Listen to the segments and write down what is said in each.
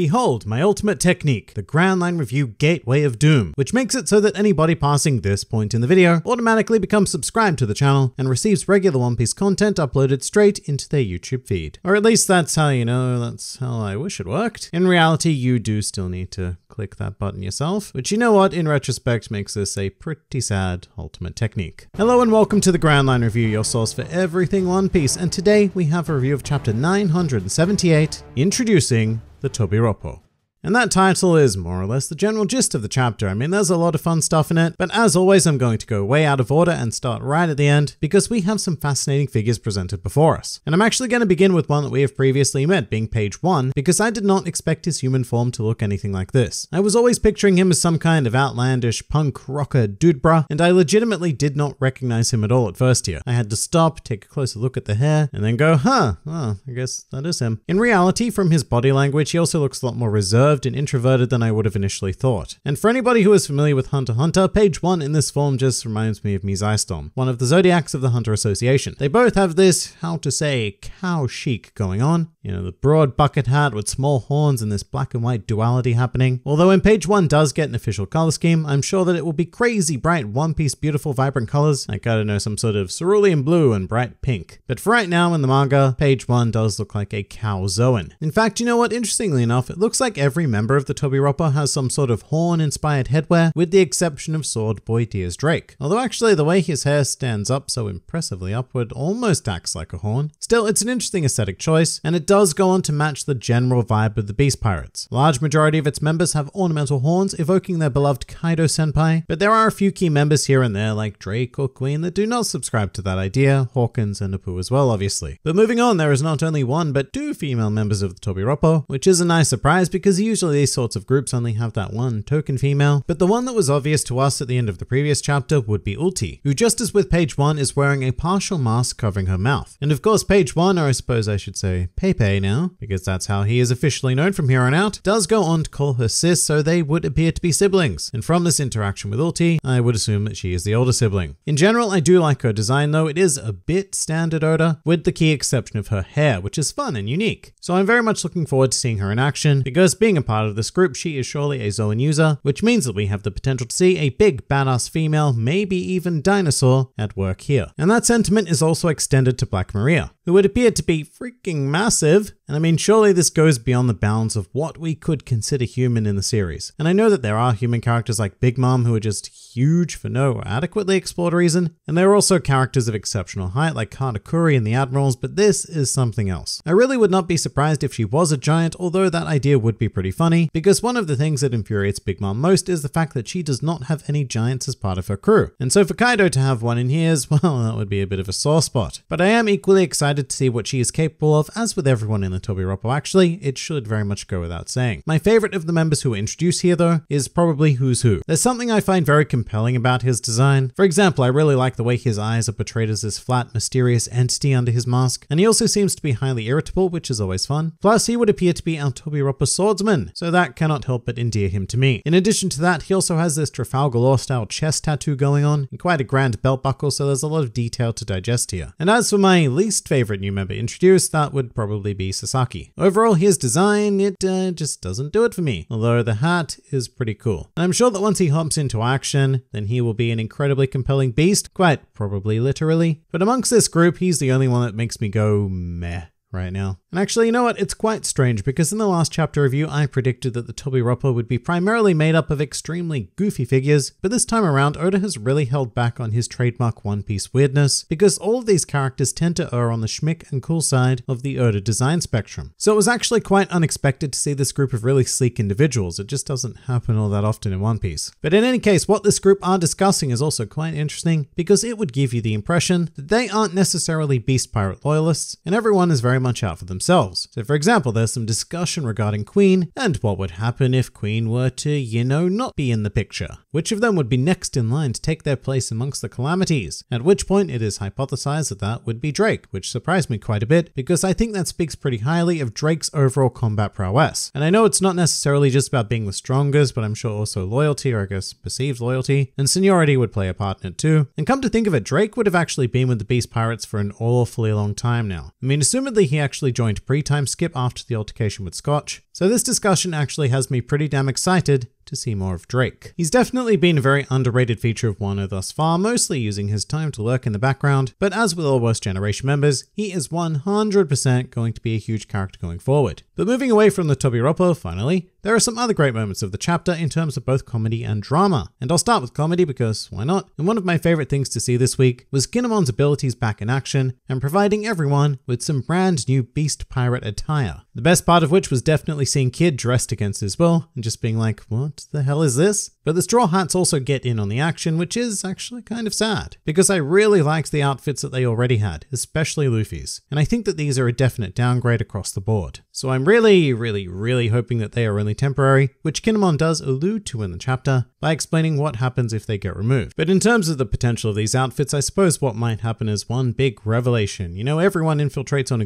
Behold my ultimate technique, the Grand Line Review Gateway of Doom, which makes it so that anybody passing this point in the video automatically becomes subscribed to the channel and receives regular One Piece content uploaded straight into their YouTube feed. Or at least that's how you know, that's how I wish it worked. In reality, you do still need to click that button yourself, which you know what, in retrospect makes this a pretty sad ultimate technique. Hello and welcome to the Grand Line Review, your source for everything One Piece, and today we have a review of chapter 978, Introducing the Tobiropo. And that title is more or less the general gist of the chapter. I mean, there's a lot of fun stuff in it, but as always, I'm going to go way out of order and start right at the end because we have some fascinating figures presented before us. And I'm actually going to begin with one that we have previously met, being page one, because I did not expect his human form to look anything like this. I was always picturing him as some kind of outlandish punk rocker dude bruh, and I legitimately did not recognize him at all at first here. I had to stop, take a closer look at the hair, and then go, huh, well, I guess that is him. In reality, from his body language, he also looks a lot more reserved reserved and introverted than I would have initially thought. And for anybody who is familiar with Hunter Hunter, page 1 in this form just reminds me of Meseistorm, one of the zodiacs of the Hunter Association. They both have this, how to say, cow chic going on, you know, the broad bucket hat with small horns and this black and white duality happening. Although when page one does get an official color scheme, I'm sure that it will be crazy bright one piece beautiful vibrant colors, I gotta know, some sort of cerulean blue and bright pink. But for right now in the manga, page one does look like a cow Cowzoan. In fact, you know what, interestingly enough, it looks like every member of the Tobiropa has some sort of horn inspired headwear, with the exception of Sword Boy Dears Drake. Although actually the way his hair stands up so impressively upward almost acts like a horn. Still, it's an interesting aesthetic choice, and it does go on to match the general vibe of the Beast Pirates. A large majority of its members have ornamental horns evoking their beloved Kaido senpai, but there are a few key members here and there like Drake or Queen that do not subscribe to that idea, Hawkins and Apu as well obviously. But moving on, there is not only one but two female members of the Tobiropo, which is a nice surprise because usually these sorts of groups only have that one token female, but the one that was obvious to us at the end of the previous chapter would be Ulti, who just as with page one is wearing a partial mask covering her mouth. And of course page one, or I suppose I should say paper Stipe now, because that's how he is officially known from here on out, does go on to call her sis, so they would appear to be siblings. And from this interaction with Ulti, I would assume that she is the older sibling. In general, I do like her design though. It is a bit standard Oda, with the key exception of her hair, which is fun and unique. So I'm very much looking forward to seeing her in action, because being a part of this group, she is surely a Zoan user, which means that we have the potential to see a big badass female, maybe even dinosaur, at work here. And that sentiment is also extended to Black Maria, who would appear to be freaking massive and I mean, surely this goes beyond the bounds of what we could consider human in the series. And I know that there are human characters like Big Mom who are just huge for no adequately explored reason, and there are also characters of exceptional height like Katakuri and the Admirals, but this is something else. I really would not be surprised if she was a giant, although that idea would be pretty funny, because one of the things that infuriates Big Mom most is the fact that she does not have any giants as part of her crew. And so for Kaido to have one in here is, well, that would be a bit of a sore spot. But I am equally excited to see what she is capable of, as with every everyone in the Toby Roppo. Actually, it should very much go without saying. My favorite of the members who were introduced here, though, is probably Who's Who. There's something I find very compelling about his design. For example, I really like the way his eyes are portrayed as this flat, mysterious entity under his mask, and he also seems to be highly irritable, which is always fun. Plus, he would appear to be our Toby Roppo swordsman, so that cannot help but endear him to me. In addition to that, he also has this Trafalgar Law style chest tattoo going on, and quite a grand belt buckle, so there's a lot of detail to digest here. And as for my least favorite new member introduced, that would probably probably be Sasaki. Overall, his design, it uh, just doesn't do it for me, although the hat is pretty cool. I'm sure that once he hops into action, then he will be an incredibly compelling beast, quite probably literally. But amongst this group, he's the only one that makes me go meh right now. And actually, you know what? It's quite strange because in the last chapter review, I predicted that the Ropper would be primarily made up of extremely goofy figures, but this time around, Oda has really held back on his trademark One Piece weirdness because all of these characters tend to err on the schmick and cool side of the Oda design spectrum. So it was actually quite unexpected to see this group of really sleek individuals. It just doesn't happen all that often in One Piece. But in any case, what this group are discussing is also quite interesting because it would give you the impression that they aren't necessarily Beast Pirate loyalists and everyone is very much out for them themselves. So for example, there's some discussion regarding Queen and what would happen if Queen were to, you know, not be in the picture. Which of them would be next in line to take their place amongst the calamities? At which point it is hypothesized that that would be Drake, which surprised me quite a bit because I think that speaks pretty highly of Drake's overall combat prowess. And I know it's not necessarily just about being the strongest, but I'm sure also loyalty, or I guess perceived loyalty, and seniority would play a part in it too. And come to think of it, Drake would have actually been with the Beast Pirates for an awfully long time now. I mean, assumedly he actually joined pre-time skip after the altercation with Scotch, so this discussion actually has me pretty damn excited to see more of Drake. He's definitely been a very underrated feature of Wano thus far, mostly using his time to lurk in the background, but as with all Worst Generation members, he is 100% going to be a huge character going forward. But moving away from the Tobiropo, finally, there are some other great moments of the chapter in terms of both comedy and drama. And I'll start with comedy because why not? And one of my favorite things to see this week was Kinemon's abilities back in action and providing everyone with some brand new beast pirate attire. The best part of which was definitely seeing Kid dressed against his will and just being like, what? the hell is this? But the Straw Hats also get in on the action, which is actually kind of sad, because I really liked the outfits that they already had, especially Luffy's, and I think that these are a definite downgrade across the board. So I'm really, really, really hoping that they are only temporary, which Kinemon does allude to in the chapter by explaining what happens if they get removed. But in terms of the potential of these outfits, I suppose what might happen is one big revelation. You know, everyone infiltrates on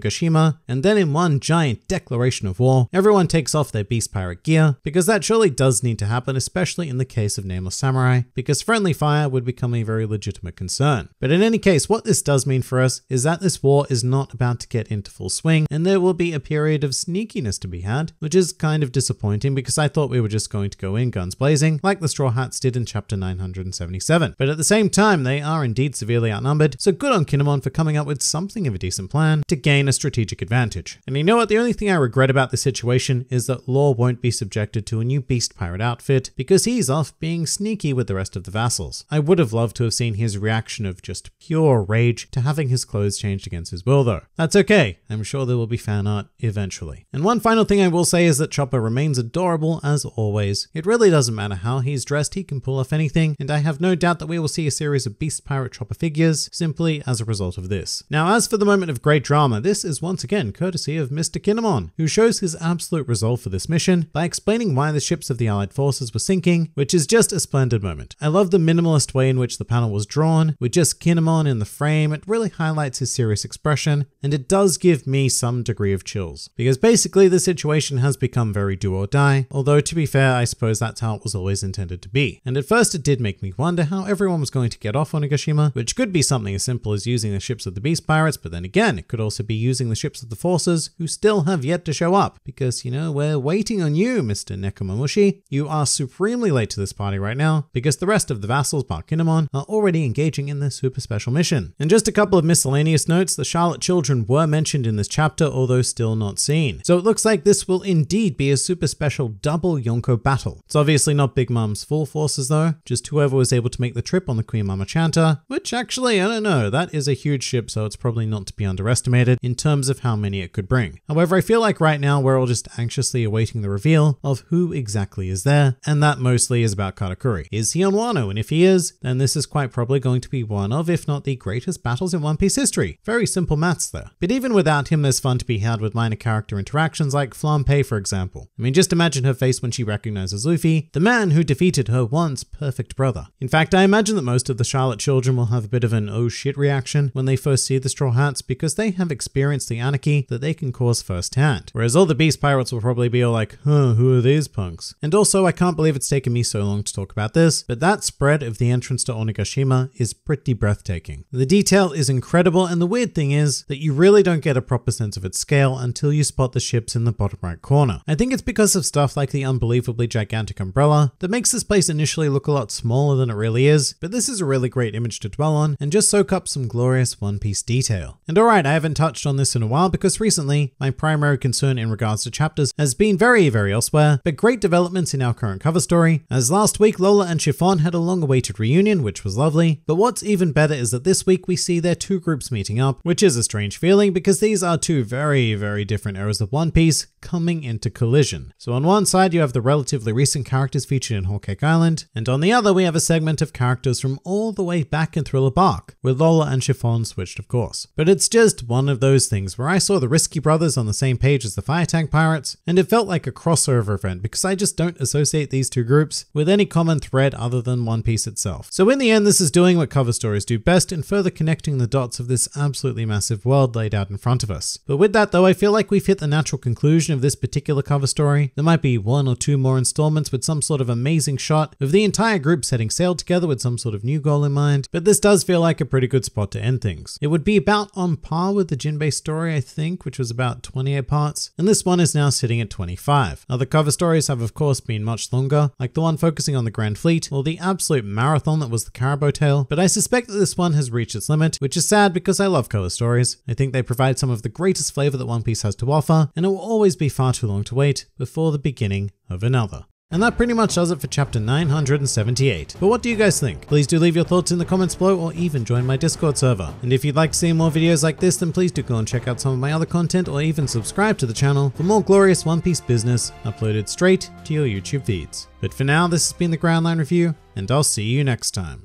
and then in one giant declaration of war, everyone takes off their Beast Pirate gear, because that surely does need to to happen, especially in the case of Nameless Samurai, because friendly fire would become a very legitimate concern. But in any case, what this does mean for us is that this war is not about to get into full swing, and there will be a period of sneakiness to be had, which is kind of disappointing because I thought we were just going to go in guns blazing, like the Straw Hats did in chapter 977. But at the same time, they are indeed severely outnumbered, so good on Kinemon for coming up with something of a decent plan to gain a strategic advantage. And you know what, the only thing I regret about this situation is that Law won't be subjected to a new beast pirate outfit outfit because he's off being sneaky with the rest of the vassals. I would have loved to have seen his reaction of just pure rage to having his clothes changed against his will though. That's okay, I'm sure there will be fan art eventually. And one final thing I will say is that Chopper remains adorable as always. It really doesn't matter how he's dressed, he can pull off anything, and I have no doubt that we will see a series of Beast Pirate Chopper figures simply as a result of this. Now as for the moment of great drama, this is once again courtesy of Mr. Kinemon, who shows his absolute resolve for this mission by explaining why the ships of the Allied forces were sinking, which is just a splendid moment. I love the minimalist way in which the panel was drawn, with just Kinemon in the frame, it really highlights his serious expression, and it does give me some degree of chills. Because basically the situation has become very do or die, although to be fair, I suppose that's how it was always intended to be. And at first it did make me wonder how everyone was going to get off on which could be something as simple as using the ships of the Beast Pirates, but then again, it could also be using the ships of the Forces, who still have yet to show up, because, you know, we're waiting on you, Mr. Nekomamushi. You you are supremely late to this party right now because the rest of the vassals Barkinemon are already engaging in this super special mission. And just a couple of miscellaneous notes, the Charlotte children were mentioned in this chapter, although still not seen. So it looks like this will indeed be a super special double Yonko battle. It's obviously not Big Mom's full forces though, just whoever was able to make the trip on the Queen Mama Chanta, which actually, I don't know, that is a huge ship, so it's probably not to be underestimated in terms of how many it could bring. However, I feel like right now we're all just anxiously awaiting the reveal of who exactly is there there, and that mostly is about Katakuri. Is he on Wano? And if he is, then this is quite probably going to be one of, if not the greatest battles in One Piece history. Very simple maths there. But even without him, there's fun to be had with minor character interactions like Flampe, for example. I mean, just imagine her face when she recognizes Luffy, the man who defeated her once perfect brother. In fact, I imagine that most of the Charlotte children will have a bit of an oh shit reaction when they first see the Straw Hats because they have experienced the anarchy that they can cause firsthand. Whereas all the Beast Pirates will probably be all like, huh, who are these punks? And also, I can't believe it's taken me so long to talk about this, but that spread of the entrance to Onigashima is pretty breathtaking. The detail is incredible and the weird thing is that you really don't get a proper sense of its scale until you spot the ships in the bottom right corner. I think it's because of stuff like the unbelievably gigantic umbrella that makes this place initially look a lot smaller than it really is, but this is a really great image to dwell on and just soak up some glorious one piece detail. And alright, I haven't touched on this in a while because recently my primary concern in regards to chapters has been very, very elsewhere, but great developments in our our current cover story, as last week Lola and Chiffon had a long awaited reunion, which was lovely. But what's even better is that this week we see their two groups meeting up, which is a strange feeling because these are two very, very different eras of One Piece coming into collision. So on one side, you have the relatively recent characters featured in Whole Cake Island, and on the other, we have a segment of characters from all the way back in Thriller Bark, with Lola and Chiffon switched, of course. But it's just one of those things where I saw the Risky Brothers on the same page as the Fire Tank Pirates, and it felt like a crossover event because I just don't associate associate these two groups with any common thread other than One Piece itself. So in the end, this is doing what cover stories do best in further connecting the dots of this absolutely massive world laid out in front of us. But with that though, I feel like we've hit the natural conclusion of this particular cover story. There might be one or two more installments with some sort of amazing shot of the entire group setting sail together with some sort of new goal in mind, but this does feel like a pretty good spot to end things. It would be about on par with the Jinbei story, I think, which was about 28 parts, and this one is now sitting at 25. Now the cover stories have of course been much longer, like the one focusing on the Grand Fleet or the absolute marathon that was the Caribou Tale, but I suspect that this one has reached its limit, which is sad because I love color stories. I think they provide some of the greatest flavor that One Piece has to offer, and it will always be far too long to wait before the beginning of another. And that pretty much does it for chapter 978. But what do you guys think? Please do leave your thoughts in the comments below or even join my Discord server. And if you'd like to see more videos like this, then please do go and check out some of my other content or even subscribe to the channel for more glorious One Piece business uploaded straight to your YouTube feeds. But for now, this has been the Groundline Review, and I'll see you next time.